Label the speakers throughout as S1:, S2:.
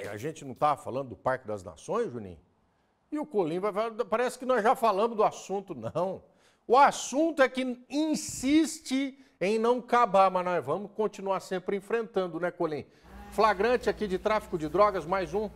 S1: Ué, a gente não estava tá falando do Parque das Nações, Juninho? E o Colim vai falar, parece que nós já falamos do assunto, não. O assunto é que insiste em não acabar, mas nós vamos continuar sempre enfrentando, né, Colim? Flagrante aqui de tráfico de drogas, mais um.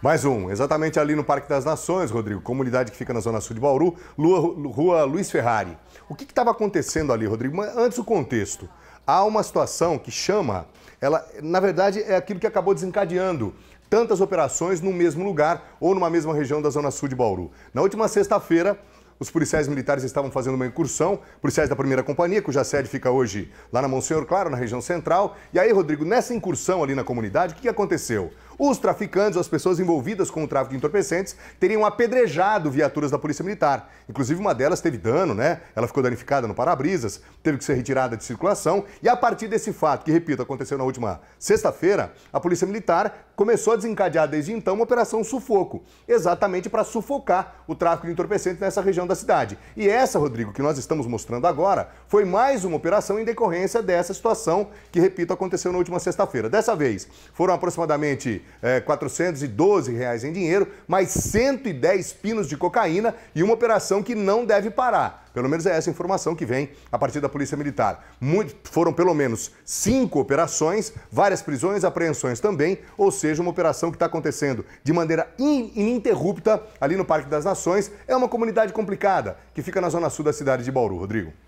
S2: Mais um, exatamente ali no Parque das Nações, Rodrigo, comunidade que fica na Zona Sul de Bauru, Lua, Rua Luiz Ferrari. O que estava acontecendo ali, Rodrigo? antes o contexto há uma situação que chama, ela, na verdade, é aquilo que acabou desencadeando tantas operações no mesmo lugar ou numa mesma região da Zona Sul de Bauru. Na última sexta-feira, os policiais militares estavam fazendo uma incursão, policiais da primeira companhia, cuja sede fica hoje lá na Monsenhor Claro, na região central. E aí, Rodrigo, nessa incursão ali na comunidade, o que aconteceu? Os traficantes as pessoas envolvidas com o tráfico de entorpecentes teriam apedrejado viaturas da Polícia Militar. Inclusive, uma delas teve dano, né? Ela ficou danificada no para-brisas, teve que ser retirada de circulação. E a partir desse fato, que repito, aconteceu na última sexta-feira, a Polícia Militar começou a desencadear desde então uma operação sufoco, exatamente para sufocar o tráfico de entorpecentes nessa região da cidade. E essa, Rodrigo, que nós estamos mostrando agora, foi mais uma operação em decorrência dessa situação que, repito, aconteceu na última sexta-feira. Dessa vez, foram aproximadamente é, 412 reais em dinheiro, mais 110 pinos de cocaína e uma operação que não deve parar. Pelo menos é essa informação que vem a partir da Polícia Militar. Muito, foram pelo menos cinco operações, várias prisões, apreensões também, ou seja, uma operação que está acontecendo de maneira ininterrupta ali no Parque das Nações. É uma comunidade complicada que fica na zona sul da cidade de Bauru, Rodrigo.